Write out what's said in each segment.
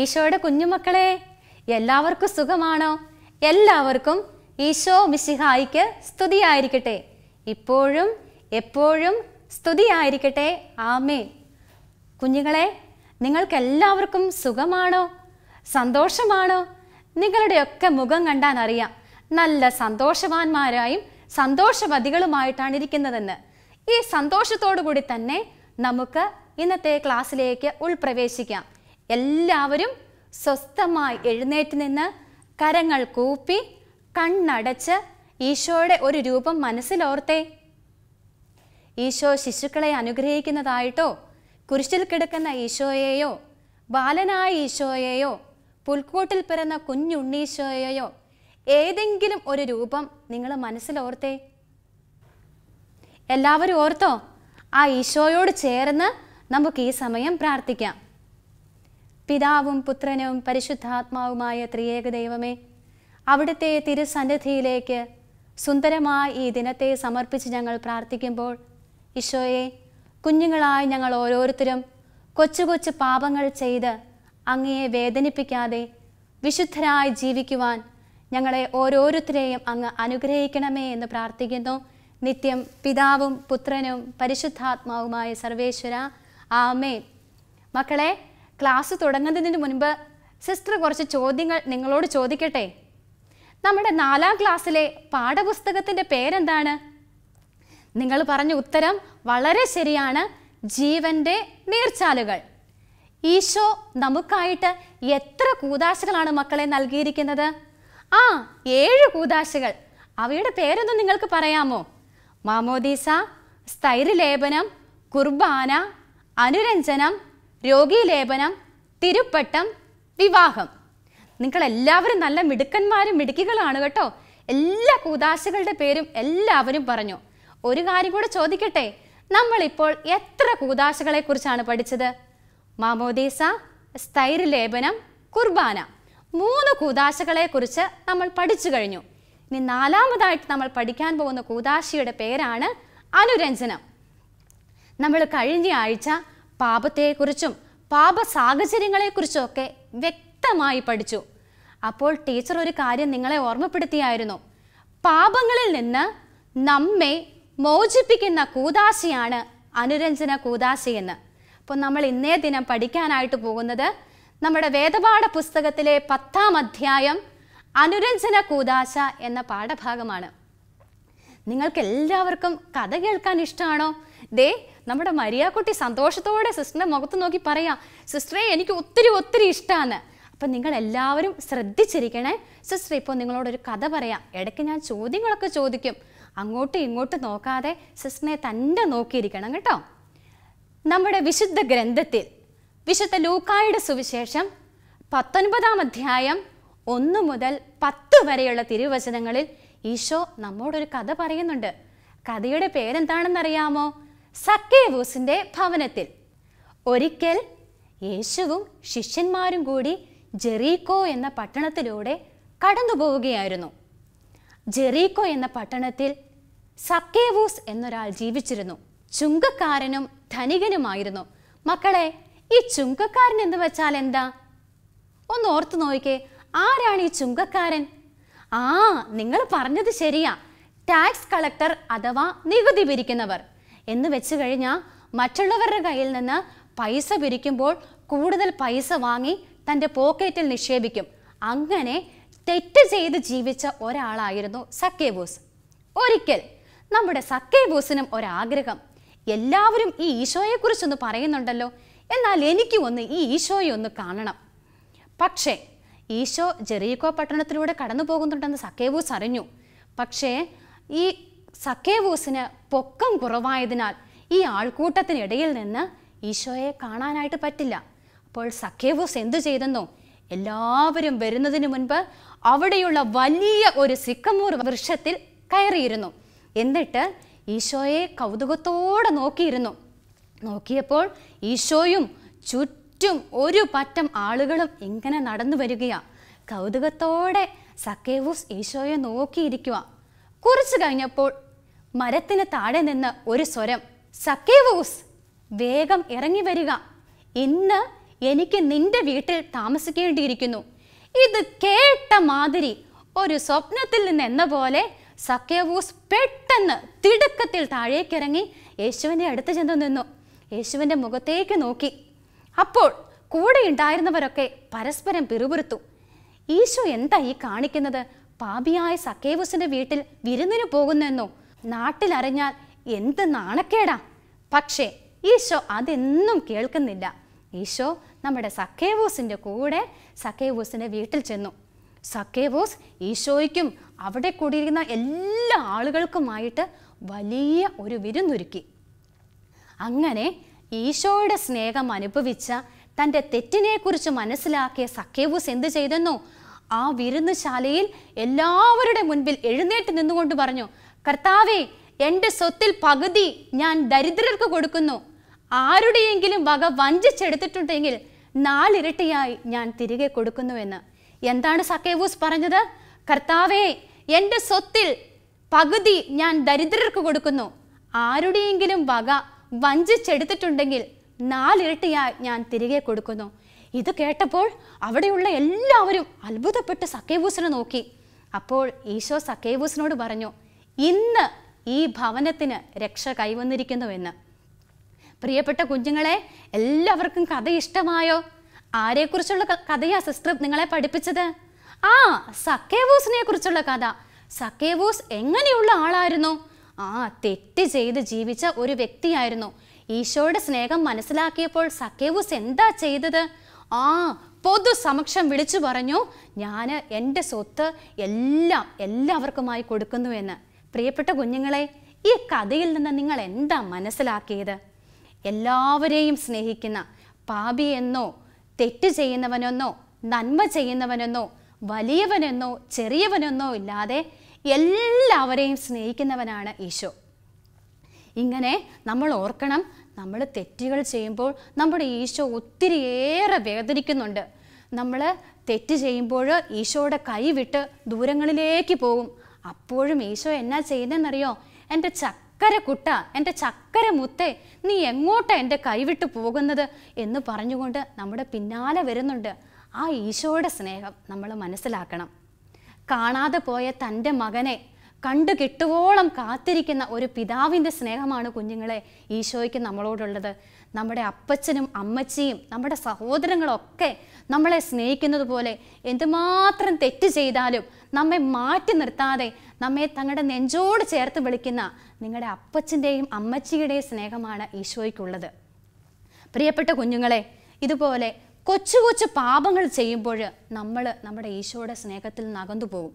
ഈശോയുടെ കുഞ്ഞുമക്കളെ എല്ലാവർക്കും സുഖമാണോ എല്ലാവർക്കും ഈശോ മിശിഹായിക്ക് സ്തുതിയായിരിക്കട്ടെ ഇപ്പോഴും എപ്പോഴും സ്തുതിയായിരിക്കട്ടെ ആമേ കുഞ്ഞുങ്ങളെ നിങ്ങൾക്കെല്ലാവർക്കും സുഖമാണോ സന്തോഷമാണോ നിങ്ങളുടെയൊക്കെ മുഖം കണ്ടാൻ അറിയാം നല്ല സന്തോഷവാന്മാരായും സന്തോഷവതികളുമായിട്ടാണ് ഇരിക്കുന്നതെന്ന് ഈ സന്തോഷത്തോടു കൂടി തന്നെ നമുക്ക് ഇന്നത്തെ ക്ലാസ്സിലേക്ക് ഉൾപ്രവേശിക്കാം എല്ലാവരും സ്വസ്ഥമായി എഴുന്നേറ്റ് നിന്ന് കരങ്ങൾ കൂപ്പി കണ്ണടച്ച് ഈശോയുടെ ഒരു രൂപം മനസ്സിലോർത്തേ ഈശോ ശിശുക്കളെ അനുഗ്രഹിക്കുന്നതായിട്ടോ കുരിശിൽ കിടക്കുന്ന ഈശോയെയോ ബാലനായ ഈശോയെയോ പുൽക്കൂട്ടിൽ പിറന്ന കുഞ്ഞുണ്ണീശോയെയോ ഏതെങ്കിലും ഒരു രൂപം നിങ്ങൾ മനസ്സിലോർത്തേ എല്ലാവരും ഓർത്തോ ആ ഈശോയോട് ചേർന്ന് നമുക്ക് ഈ സമയം പ്രാർത്ഥിക്കാം പിതാവും പുത്രനും പരിശുദ്ധാത്മാവുമായ ത്രിയേക ദൈവമേ അവിടുത്തെ തിരുസന്നിധിയിലേക്ക് സുന്ദരമായി ഈ ദിനത്തെ സമർപ്പിച്ച് ഞങ്ങൾ പ്രാർത്ഥിക്കുമ്പോൾ ഈശോയെ കുഞ്ഞുങ്ങളായി ഞങ്ങൾ ഓരോരുത്തരും കൊച്ചു കൊച്ചു പാപങ്ങൾ ചെയ്ത് അങ്ങയെ വേദനിപ്പിക്കാതെ വിശുദ്ധരായി ജീവിക്കുവാൻ ഞങ്ങളെ ഓരോരുത്തരെയും അങ്ങ് അനുഗ്രഹിക്കണമേ എന്ന് പ്രാർത്ഥിക്കുന്നു നിത്യം പിതാവും പുത്രനും പരിശുദ്ധാത്മാവുമായ സർവേശ്വര ആമേ മക്കളെ ക്ലാസ് തുടങ്ങുന്നതിന് മുൻപ് സിസ്റ്റർ കുറച്ച് ചോദ്യങ്ങൾ നിങ്ങളോട് ചോദിക്കട്ടെ നമ്മുടെ നാലാം ക്ലാസ്സിലെ പാഠപുസ്തകത്തിൻ്റെ പേരെന്താണ് നിങ്ങൾ പറഞ്ഞ ഉത്തരം വളരെ ശരിയാണ് ജീവൻ്റെ നീർച്ചാലുകൾ ഈശോ നമുക്കായിട്ട് എത്ര കൂതാശകളാണ് മക്കളെ നൽകിയിരിക്കുന്നത് ആ ഏഴ് കൂതാശകൾ അവയുടെ പേരൊന്നും നിങ്ങൾക്ക് പറയാമോ മാമോദീസ സ്ഥൈര്യലേപനം കുർബാന അനുരഞ്ജനം രോഗീലേപനം തിരുപ്പട്ടം വിവാഹം നിങ്ങൾ എല്ലാവരും നല്ല മിടുക്കന്മാരും മിടുക്കികളാണ് കേട്ടോ എല്ലാ കൂതാശകളുടെ പേരും എല്ലാവരും പറഞ്ഞു ഒരു കാര്യം കൂടെ ചോദിക്കട്ടെ നമ്മളിപ്പോൾ എത്ര കുറിച്ചാണ് പഠിച്ചത് മാമോദീസ സ്ഥൈര്യലേപനം കുർബാന മൂന്ന് കുറിച്ച് നമ്മൾ പഠിച്ചു കഴിഞ്ഞു ഇനി നാലാമതായിട്ട് നമ്മൾ പഠിക്കാൻ പോകുന്ന കൂതാശിയുടെ പേരാണ് അനുരഞ്ജനം നമ്മൾ കഴിഞ്ഞ ആഴ്ച പാപത്തെക്കുറിച്ചും പാപ സാഹചര്യങ്ങളെക്കുറിച്ചും ഒക്കെ വ്യക്തമായി പഠിച്ചു അപ്പോൾ ടീച്ചർ ഒരു കാര്യം നിങ്ങളെ ഓർമ്മപ്പെടുത്തിയായിരുന്നു പാപങ്ങളിൽ നിന്ന് നമ്മെ മോചിപ്പിക്കുന്ന കൂതാശിയാണ് അനുരഞ്ജന കൂതാശി എന്ന് അപ്പോൾ നമ്മൾ ഇന്നേ ദിനം പഠിക്കാനായിട്ട് പോകുന്നത് നമ്മുടെ വേദപാഠ പുസ്തകത്തിലെ പത്താം അധ്യായം അനുരഞ്ജന കൂതാശ എന്ന പാഠഭാഗമാണ് നിങ്ങൾക്ക് എല്ലാവർക്കും കഥ കേൾക്കാൻ ഇഷ്ടമാണോ ദേ നമ്മുടെ മരിയാക്കുട്ടി സന്തോഷത്തോടെ സിസ്റ്ററിൻ്റെ മുഖത്ത് നോക്കി പറയാം സിസ്റ്ററെ എനിക്ക് ഒത്തിരി ഒത്തിരി ഇഷ്ടമാണ് അപ്പം നിങ്ങൾ എല്ലാവരും ശ്രദ്ധിച്ചിരിക്കണേ സിസ്റ്റർ ഇപ്പോൾ നിങ്ങളോടൊരു കഥ പറയാം ഇടയ്ക്ക് ഞാൻ ചോദ്യങ്ങളൊക്കെ ചോദിക്കും അങ്ങോട്ടും ഇങ്ങോട്ടും നോക്കാതെ സിസ്റ്ററിനെ തന്നെ നോക്കിയിരിക്കണം കേട്ടോ നമ്മുടെ വിശുദ്ധ ഗ്രന്ഥത്തിൽ വിശുദ്ധ ലൂക്കായുടെ സുവിശേഷം പത്തൊൻപതാം അധ്യായം ഒന്ന് മുതൽ പത്ത് വരെയുള്ള തിരുവചനങ്ങളിൽ ഈശോ നമ്മോടൊരു കഥ പറയുന്നുണ്ട് കഥയുടെ പേരെന്താണെന്നറിയാമോ സക്കേവൂസിൻ്റെ ഭവനത്തിൽ ഒരിക്കൽ യേശുവും ശിഷ്യന്മാരും കൂടി ജെറീക്കോ എന്ന പട്ടണത്തിലൂടെ കടന്നു പോവുകയായിരുന്നു ജെറീക്കോ എന്ന പട്ടണത്തിൽ സക്കേവൂസ് എന്നൊരാൾ ജീവിച്ചിരുന്നു ചുങ്കക്കാരനും ധനികനുമായിരുന്നു മക്കളെ ഈ ചുങ്കക്കാരൻ എന്ന് വെച്ചാൽ എന്താ ഒന്ന് ഓർത്തു നോക്കിക്കേ ആരാണ് ഈ ചുങ്കക്കാരൻ ആ നിങ്ങൾ പറഞ്ഞത് ശരിയാ ടാക്സ് കളക്ടർ അഥവാ നികുതി പിരിക്കുന്നവർ എന്ന് വെച്ച് കഴിഞ്ഞാൽ മറ്റുള്ളവരുടെ കയ്യിൽ നിന്ന് പൈസ പിരിക്കുമ്പോൾ കൂടുതൽ പൈസ വാങ്ങി തൻ്റെ പോക്കറ്റിൽ നിക്ഷേപിക്കും അങ്ങനെ തെറ്റ് ചെയ്ത് ജീവിച്ച ഒരാളായിരുന്നു സക്കേബോസ് ഒരിക്കൽ നമ്മുടെ സക്കേബോസിനും ഒരാഗ്രഹം എല്ലാവരും ഈ ഈശോയെക്കുറിച്ചൊന്ന് പറയുന്നുണ്ടല്ലോ എന്നാൽ എനിക്കും ഒന്ന് ഈ ഈശോയെ ഒന്ന് കാണണം പക്ഷേ ഈശോ ജെറീകോ പട്ടണത്തിലൂടെ കടന്നു പോകുന്നുണ്ടെന്ന് സക്കേബൂസ് അറിഞ്ഞു പക്ഷേ ഈ സക്കേവൂസിന് പൊക്കം കുറവായതിനാൽ ഈ ആൾക്കൂട്ടത്തിനിടയിൽ നിന്ന് ഈശോയെ കാണാനായിട്ട് പറ്റില്ല അപ്പോൾ സക്കേവൂസ് എന്തു ചെയ്തെന്നോ എല്ലാവരും വരുന്നതിന് മുൻപ് അവിടെയുള്ള വലിയ ഒരു സിക്കമൂർ വൃക്ഷത്തിൽ കയറിയിരുന്നു എന്നിട്ട് ഈശോയെ കൗതുകത്തോടെ നോക്കിയിരുന്നു നോക്കിയപ്പോൾ ഈശോയും ചുറ്റും ഒരു പറ്റം ആളുകളും ഇങ്ങനെ നടന്നു വരികയാണ് കൗതുകത്തോടെ സക്കേവൂസ് ഈശോയെ നോക്കിയിരിക്കുക കുറച്ചു കഴിഞ്ഞപ്പോൾ മരത്തിന് താഴെ നിന്ന് ഒരു സ്വരം സക്കേവൂസ് വേഗം ഇറങ്ങി വരിക ഇന്ന് എനിക്ക് നിന്റെ വീട്ടിൽ താമസിക്കേണ്ടിയിരിക്കുന്നു ഇത് കേട്ട മാതിരി ഒരു സ്വപ്നത്തിൽ നിന്ന് എന്ന പോലെ സക്കേവൂസ് പെട്ടെന്ന് തിടുക്കത്തിൽ താഴേക്കിറങ്ങി യേശുവിൻ്റെ അടുത്ത് ചെന്ന് നിന്നു യേശുവിൻ്റെ മുഖത്തേക്ക് നോക്കി അപ്പോൾ കൂടെ ഉണ്ടായിരുന്നവരൊക്കെ പരസ്പരം പിറുപുരുത്തു ഈശോ എന്താ ഈ കാണിക്കുന്നത് പാപിയായ സക്കേവൂസിൻ്റെ വീട്ടിൽ വിരുന്നിന് പോകുന്നെന്നോ നാട്ടിലറിഞ്ഞാൽ എന്ത് നാണക്കേടാ പക്ഷേ ഈശോ അതെന്നും കേൾക്കുന്നില്ല ഈശോ നമ്മുടെ സക്കേവോസിൻ്റെ കൂടെ സക്കേവോസിൻ്റെ വീട്ടിൽ ചെന്നു സക്കേവോസ് ഈശോയ്ക്കും അവിടെ കൂടിയിരിക്കുന്ന എല്ലാ ആളുകൾക്കുമായിട്ട് വലിയ ഒരു വിരുന്നൊരുക്കി അങ്ങനെ ഈശോയുടെ സ്നേഹം അനുഭവിച്ച തൻ്റെ തെറ്റിനെക്കുറിച്ച് മനസ്സിലാക്കിയ സക്കേവൂസ് എന്ത് ചെയ്തെന്നോ ആ വിരുന്നുശാലയിൽ എല്ലാവരുടെ മുൻപിൽ എഴുന്നേറ്റ് നിന്നുകൊണ്ട് പറഞ്ഞു കർത്താവേ എൻ്റെ സ്വത്തിൽ പകുതി ഞാൻ ദരിദ്രർക്ക് കൊടുക്കുന്നു ആരുടെയെങ്കിലും വക വഞ്ചിച്ചെടുത്തിട്ടുണ്ടെങ്കിൽ നാലിരട്ടിയായി ഞാൻ തിരികെ കൊടുക്കുന്നുവെന്ന് എന്താണ് സക്കേവൂസ് പറഞ്ഞത് കർത്താവേ എൻ്റെ സ്വത്തിൽ പകുതി ഞാൻ ദരിദ്രർക്ക് കൊടുക്കുന്നു ആരുടെയെങ്കിലും വക വഞ്ചിച്ചെടുത്തിട്ടുണ്ടെങ്കിൽ നാലിരട്ടിയായി ഞാൻ തിരികെ കൊടുക്കുന്നു ഇത് കേട്ടപ്പോൾ അവിടെയുള്ള എല്ലാവരും അത്ഭുതപ്പെട്ട് സക്കേവൂസിനെ നോക്കി അപ്പോൾ ഈശോ സക്കേവൂസിനോട് പറഞ്ഞു ഇന്ന് ഈ ഭവനത്തിന് രക്ഷ കൈവന്നിരിക്കുന്നുവെന്ന് പ്രിയപ്പെട്ട കുഞ്ഞുങ്ങളെ എല്ലാവർക്കും കഥ ഇഷ്ടമായോ ആരെക്കുറിച്ചുള്ള കഥയാ സിസ്റ്റർ നിങ്ങളെ പഠിപ്പിച്ചത് ആ സക്കേവൂസിനെ കുറിച്ചുള്ള കഥ സക്കേവൂസ് എങ്ങനെയുള്ള ആളായിരുന്നു ആ തെറ്റ് ചെയ്ത് ജീവിച്ച ഒരു വ്യക്തിയായിരുന്നു ഈശോയുടെ സ്നേഹം മനസ്സിലാക്കിയപ്പോൾ സക്കേവൂസ് എന്താ ചെയ്തത് ആ പൊതു സമക്ഷം വിളിച്ചു പറഞ്ഞു ഞാൻ എൻ്റെ സ്വത്ത് എല്ലാം എല്ലാവർക്കുമായി കൊടുക്കുന്നു എന്ന് പ്രിയപ്പെട്ട കുഞ്ഞുങ്ങളെ ഈ കഥയിൽ നിന്ന് നിങ്ങൾ എന്താ മനസ്സിലാക്കിയത് എല്ലാവരെയും സ്നേഹിക്കുന്ന പാപിയെന്നോ തെറ്റ് ചെയ്യുന്നവനെന്നോ നന്മ ചെയ്യുന്നവനെന്നോ വലിയവനെന്നോ ചെറിയവനെന്നോ ഇല്ലാതെ എല്ലാവരെയും സ്നേഹിക്കുന്നവനാണ് ഈശോ ഇങ്ങനെ നമ്മൾ ഓർക്കണം നമ്മൾ തെറ്റുകൾ ചെയ്യുമ്പോൾ നമ്മുടെ ഈശോ ഒത്തിരിയേറെ വേദനിക്കുന്നുണ്ട് നമ്മൾ തെറ്റ് ചെയ്യുമ്പോൾ ഈശോയുടെ കൈവിട്ട് ദൂരങ്ങളിലേക്ക് പോകും അപ്പോഴും ഈശോ എന്നാ ചെയ്തെന്നറിയോ എൻ്റെ ചക്കര കുട്ട എൻ്റെ ചക്കര മുത്തെ നീ എങ്ങോട്ടാ എൻ്റെ കൈവിട്ട് പോകുന്നത് എന്ന് പറഞ്ഞുകൊണ്ട് നമ്മുടെ പിന്നാലെ വരുന്നുണ്ട് ആ ഈശോയുടെ സ്നേഹം നമ്മൾ മനസ്സിലാക്കണം കാണാതെ പോയ തൻ്റെ മകനെ കണ്ടു കിട്ടുവോളം കാത്തിരിക്കുന്ന ഒരു പിതാവിൻ്റെ സ്നേഹമാണ് കുഞ്ഞുങ്ങളെ ഈശോയ്ക്ക് നമ്മളോടുള്ളത് നമ്മുടെ അപ്പച്ചനും അമ്മച്ചിയും നമ്മുടെ സഹോദരങ്ങളൊക്കെ നമ്മളെ സ്നേഹിക്കുന്നത് പോലെ എന്തുമാത്രം തെറ്റ് ചെയ്താലും നമ്മെ മാറ്റി നിർത്താതെ നമ്മെ തങ്ങളുടെ നെഞ്ചോട് ചേർത്ത് വിളിക്കുന്ന നിങ്ങളുടെ അപ്പച്ചൻ്റെയും അമ്മച്ചിയുടെയും സ്നേഹമാണ് ഈശോയ്ക്കുള്ളത് പ്രിയപ്പെട്ട കുഞ്ഞുങ്ങളെ ഇതുപോലെ കൊച്ചു കൊച്ചു പാപങ്ങൾ ചെയ്യുമ്പോൾ നമ്മൾ നമ്മുടെ ഈശോയുടെ സ്നേഹത്തിൽ നകന്നു പോകും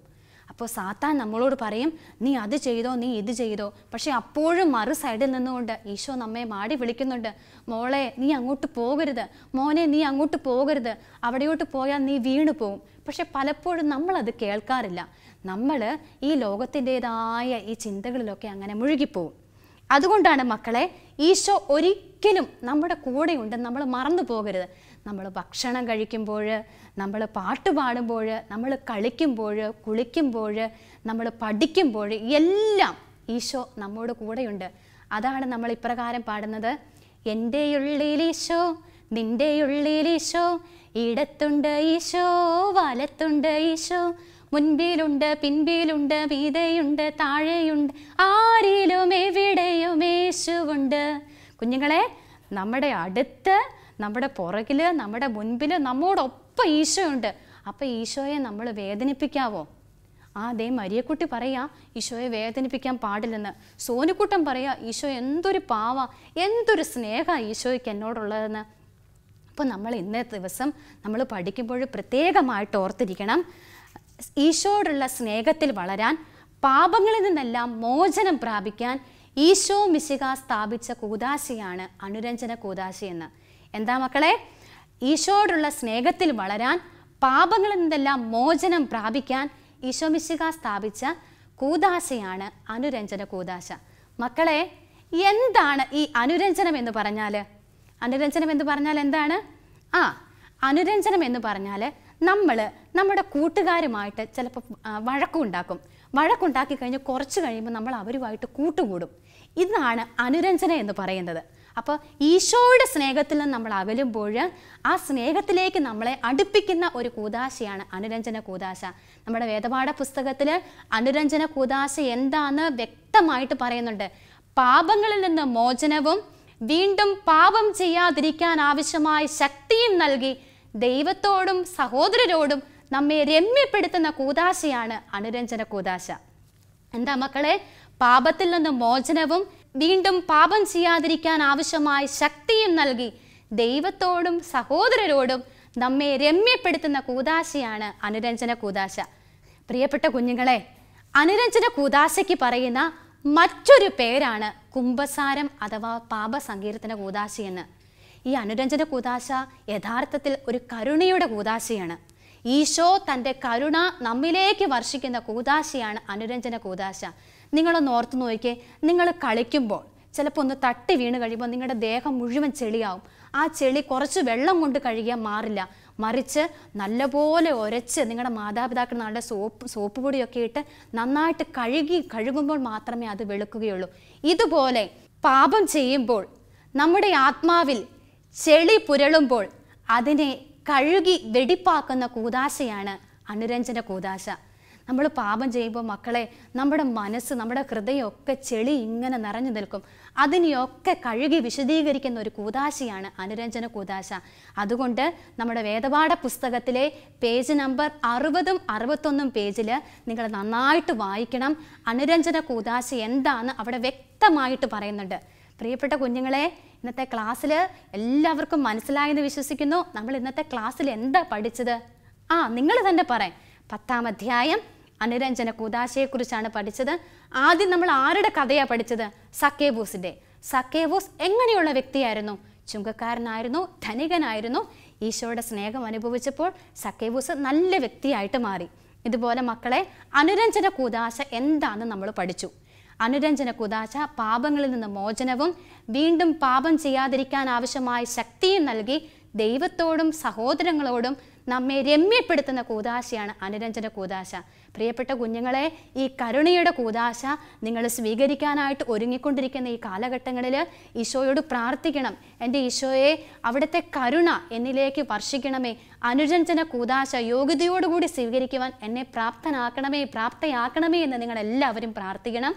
അപ്പോൾ സാത്താൻ നമ്മളോട് പറയും നീ അത് ചെയ്തോ നീ ഇത് ചെയ്തോ പക്ഷേ അപ്പോഴും മറു സൈഡിൽ നിന്നുകൊണ്ട് ഈശോ നമ്മെ മാടി വിളിക്കുന്നുണ്ട് മോളെ നീ അങ്ങോട്ട് പോകരുത് മോനെ നീ അങ്ങോട്ട് പോകരുത് അവിടെയോട്ട് പോയാൽ നീ വീണു പോവും പക്ഷെ പലപ്പോഴും നമ്മളത് കേൾക്കാറില്ല നമ്മൾ ഈ ലോകത്തിൻ്റെതായ ഈ ചിന്തകളിലൊക്കെ അങ്ങനെ മുഴുകിപ്പോവും അതുകൊണ്ടാണ് മക്കളെ ഈശോ ഒരിക്കലും നമ്മുടെ കൂടെയുണ്ട് നമ്മൾ മറന്നു പോകരുത് നമ്മൾ ഭക്ഷണം കഴിക്കുമ്പോൾ നമ്മൾ പാട്ട് പാടുമ്പോൾ നമ്മൾ കളിക്കുമ്പോൾ കുളിക്കുമ്പോൾ നമ്മൾ പഠിക്കുമ്പോൾ എല്ലാം ഈശോ നമ്മോട് കൂടെയുണ്ട് അതാണ് നമ്മൾ ഇപ്രകാരം പാടുന്നത് എൻ്റെ ഉള്ളിലീശോ നിൻ്റെ ഉള്ളിലീശോ ഇടത്തുണ്ട് ഈശോ വലത്തുണ്ട് ഈശോ മുൻപിലുണ്ട് പിൻപിലുണ്ട് വീതയുണ്ട് താഴെയുണ്ട് ആരിലും എവിടെയും യേശുവുണ്ട് കുഞ്ഞുങ്ങളെ നമ്മുടെ അടുത്ത് നമ്മുടെ പുറകിൽ നമ്മുടെ മുൻപിൽ നമ്മോടൊപ്പം ഈശോയുണ്ട് അപ്പം ഈശോയെ നമ്മൾ വേദനിപ്പിക്കാവോ ആ ദേ മരിയക്കുട്ടി പറയാ ഈശോയെ വേദനിപ്പിക്കാൻ പാടില്ലെന്ന് സോനുക്കുട്ടൻ പറയാ ഈശോ എന്തൊരു പാവ എന്തൊരു സ്നേഹ ഈശോയ്ക്ക് എന്നോടുള്ളതെന്ന് അപ്പോൾ നമ്മൾ ഇന്നേ ദിവസം നമ്മൾ പഠിക്കുമ്പോൾ പ്രത്യേകമായിട്ട് ഓർത്തിരിക്കണം ഈശോയോടുള്ള സ്നേഹത്തിൽ വളരാൻ പാപങ്ങളിൽ നിന്നെല്ലാം മോചനം പ്രാപിക്കാൻ ഈശോ മിശിക സ്ഥാപിച്ച കൂതാശയാണ് അനുരഞ്ജന കൂതാശയെന്ന് എന്താ മക്കളെ ഈശോയോടുള്ള സ്നേഹത്തിൽ വളരാൻ പാപങ്ങളിൽ നിന്നെല്ലാം മോചനം പ്രാപിക്കാൻ ഈശോമിശിക സ്ഥാപിച്ച കൂതാശയാണ് അനുരഞ്ജന കൂതാശ മക്കളെ എന്താണ് ഈ അനുരഞ്ജനം എന്ന് പറഞ്ഞാൽ അനുരഞ്ജനം എന്ന് പറഞ്ഞാൽ എന്താണ് ആ അനുരഞ്ജനം എന്ന് പറഞ്ഞാൽ നമ്മൾ നമ്മുടെ കൂട്ടുകാരുമായിട്ട് ചിലപ്പോൾ വഴക്കുണ്ടാക്കും വഴക്കുണ്ടാക്കി കഴിഞ്ഞ് കുറച്ച് കഴിയുമ്പോൾ നമ്മൾ അവരുമായിട്ട് കൂട്ടുകൂടും ഇതാണ് അനുരഞ്ജന എന്ന് പറയുന്നത് അപ്പോൾ ഈശോയുടെ സ്നേഹത്തിൽ നിന്ന് നമ്മൾ അകലുമ്പോൾ ആ സ്നേഹത്തിലേക്ക് നമ്മളെ അടുപ്പിക്കുന്ന ഒരു കൂതാശയാണ് അനുരഞ്ജന കൂതാശ നമ്മുടെ വേദപാഠ പുസ്തകത്തിൽ അനുരഞ്ജന കൂതാശ എന്താണെന്ന് വ്യക്തമായിട്ട് പറയുന്നുണ്ട് പാപങ്ങളിൽ നിന്ന് മോചനവും വീണ്ടും പാപം ചെയ്യാതിരിക്കാൻ ആവശ്യമായ ശക്തിയും നൽകി ദൈവത്തോടും സഹോദരരോടും നമ്മെ രമ്യപ്പെടുത്തുന്ന കൂതാശയാണ് അനുരഞ്ജന കൂതാശ എന്താ മക്കളെ പാപത്തിൽ നിന്ന് മോചനവും വീണ്ടും പാപം ചെയ്യാതിരിക്കാൻ ആവശ്യമായ ശക്തിയും നൽകി ദൈവത്തോടും സഹോദരരോടും നമ്മെ രമ്യപ്പെടുത്തുന്ന കൂതാശയാണ് അനുരഞ്ജന കൂതാശ പ്രിയപ്പെട്ട കുഞ്ഞുങ്ങളെ അനുരഞ്ജന കൂതാശയ്ക്ക് പറയുന്ന മറ്റൊരു പേരാണ് കുംഭസാരം അഥവാ പാപസങ്കീർത്തന കൂതാശ എന്ന് ഈ അനുരഞ്ജന കൂതാശ യഥാർത്ഥത്തിൽ ഒരു കരുണയുടെ കൂതാശയാണ് ഈശോ തൻ്റെ കരുണ നമ്മിലേക്ക് വർഷിക്കുന്ന കൂതാശയാണ് അനുരഞ്ജന കൂതാശ നിങ്ങളൊന്ന് ഓർത്ത് നോക്കിയേ നിങ്ങൾ കളിക്കുമ്പോൾ ചിലപ്പോൾ ഒന്ന് തട്ടി വീണ് കഴിയുമ്പോൾ നിങ്ങളുടെ ദേഹം മുഴുവൻ ചെളിയാവും ആ ചെളി കുറച്ച് വെള്ളം കൊണ്ട് കഴുകിയാൽ മാറില്ല മറിച്ച് നല്ലപോലെ ഉരച്ച് നിങ്ങളുടെ മാതാപിതാക്കൾ നല്ല സോപ്പ് സോപ്പ് പൊടിയൊക്കെ ഇട്ട് നന്നായിട്ട് കഴുകി കഴുകുമ്പോൾ മാത്രമേ അത് വെളുക്കുകയുള്ളൂ ഇതുപോലെ പാപം ചെയ്യുമ്പോൾ നമ്മുടെ ആത്മാവിൽ ചെളി പുരളുമ്പോൾ അതിനെ കഴുകി വെടിപ്പാക്കുന്ന കൂതാശയാണ് അനുരഞ്ജന കൂതാശ നമ്മൾ പാപം ചെയ്യുമ്പോൾ മക്കളെ നമ്മുടെ മനസ്സ് നമ്മുടെ ഹൃദയമൊക്കെ ചെളി ഇങ്ങനെ നിറഞ്ഞു നിൽക്കും അതിനെയൊക്കെ കഴുകി വിശദീകരിക്കുന്ന ഒരു കൂതാശയാണ് അനുരഞ്ജന കൂതാശ അതുകൊണ്ട് നമ്മുടെ വേദപാഠ പുസ്തകത്തിലെ പേജ് നമ്പർ അറുപതും അറുപത്തൊന്നും പേജിൽ നിങ്ങൾ നന്നായിട്ട് വായിക്കണം അനുരഞ്ജന കൂതാശ എന്താണ് അവിടെ വ്യക്തമായിട്ട് പറയുന്നുണ്ട് പ്രിയപ്പെട്ട കുഞ്ഞുങ്ങളെ ഇന്നത്തെ ക്ലാസ്സിൽ എല്ലാവർക്കും മനസ്സിലായെന്ന് വിശ്വസിക്കുന്നു നമ്മൾ ഇന്നത്തെ ക്ലാസ്സിൽ എന്താ പഠിച്ചത് ആ നിങ്ങൾ തന്നെ പറയാം പത്താം അധ്യായം അനുരഞ്ജന കൂതാശയെക്കുറിച്ചാണ് പഠിച്ചത് ആദ്യം നമ്മൾ ആരുടെ കഥയാണ് പഠിച്ചത് സക്കേബൂസിൻ്റെ സക്കേബൂസ് എങ്ങനെയുള്ള വ്യക്തിയായിരുന്നു ചുങ്കക്കാരനായിരുന്നു ധനികനായിരുന്നു ഈശോയുടെ സ്നേഹം അനുഭവിച്ചപ്പോൾ സക്കേബൂസ് നല്ല വ്യക്തിയായിട്ട് മാറി ഇതുപോലെ മക്കളെ അനുരഞ്ജന കൂതാശ എന്താണെന്ന് നമ്മൾ പഠിച്ചു അനുരഞ്ജന കുദാശ പാപങ്ങളിൽ നിന്ന് മോചനവും വീണ്ടും പാപം ചെയ്യാതിരിക്കാൻ ആവശ്യമായ ശക്തിയും നൽകി ദൈവത്തോടും സഹോദരങ്ങളോടും നമ്മെ രമ്യപ്പെടുത്തുന്ന കൂതാശയാണ് അനുരഞ്ജന കൂതാശ പ്രിയപ്പെട്ട കുഞ്ഞുങ്ങളെ ഈ കരുണയുടെ കൂതാശ നിങ്ങൾ സ്വീകരിക്കാനായിട്ട് ഒരുങ്ങിക്കൊണ്ടിരിക്കുന്ന ഈ കാലഘട്ടങ്ങളിൽ ഈശോയോട് പ്രാർത്ഥിക്കണം എൻ്റെ ഈശോയെ അവിടുത്തെ കരുണ എന്നിലേക്ക് വർഷിക്കണമേ അനുരഞ്ജന കൂതാശ യോഗ്യതയോടുകൂടി സ്വീകരിക്കുവാൻ എന്നെ പ്രാപ്തനാക്കണമേ പ്രാപ്തയാക്കണമേ എന്ന് നിങ്ങൾ എല്ലാവരും പ്രാർത്ഥിക്കണം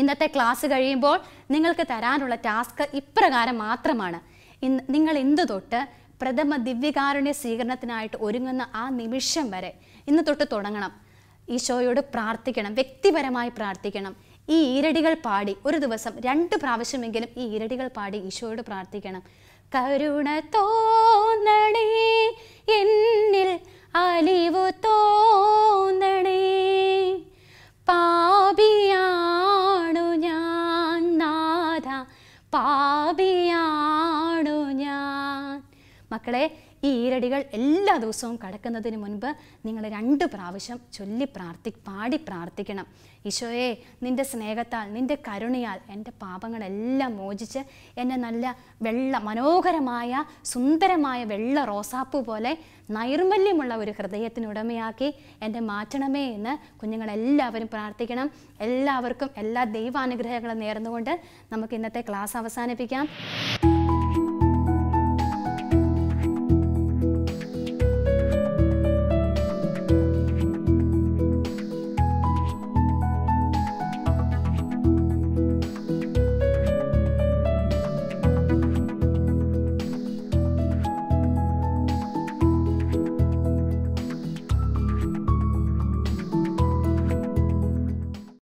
ഇന്നത്തെ ക്ലാസ് കഴിയുമ്പോൾ നിങ്ങൾക്ക് തരാനുള്ള ടാസ്ക് ഇപ്രകാരം മാത്രമാണ് ഇന്ന് നിങ്ങൾ എന്തു തൊട്ട് പ്രഥമ ദിവ്യകാരുണ്യ സ്വീകരണത്തിനായിട്ട് ഒരുങ്ങുന്ന ആ നിമിഷം വരെ ഇന്ന് തൊട്ട് തുടങ്ങണം ഈശോയോട് പ്രാർത്ഥിക്കണം വ്യക്തിപരമായി പ്രാർത്ഥിക്കണം ഈ ഈരടികൾ പാടി ഒരു ദിവസം രണ്ട് പ്രാവശ്യമെങ്കിലും ഈ ഈരടികൾ പാടി ഈശോയോട് പ്രാർത്ഥിക്കണം കരുണ തോന്നണേ എന്നിൽ അലിവു തോന്നണേ പാപിയാണു ഞാൻ നാഥ പാപിയാ മക്കളെ ഈ ഈരടികൾ എല്ലാ ദിവസവും കടക്കുന്നതിന് മുൻപ് നിങ്ങൾ രണ്ട് പ്രാവശ്യം ചൊല്ലി പ്രാർത്ഥി പാടി പ്രാർത്ഥിക്കണം ഈശോയെ നിൻ്റെ സ്നേഹത്താൽ നിൻ്റെ കരുണയാൽ എൻ്റെ പാപങ്ങളെല്ലാം മോചിച്ച് എന്നെ നല്ല വെള്ള മനോഹരമായ സുന്ദരമായ വെള്ള റോസാപ്പ് പോലെ നൈർമല്യമുള്ള ഒരു ഹൃദയത്തിനുടമയാക്കി എൻ്റെ മാറ്റണമേ എന്ന് കുഞ്ഞുങ്ങളെല്ലാവരും പ്രാർത്ഥിക്കണം എല്ലാവർക്കും എല്ലാ ദൈവാനുഗ്രഹങ്ങളും നേർന്നുകൊണ്ട് നമുക്ക് ഇന്നത്തെ ക്ലാസ് അവസാനിപ്പിക്കാം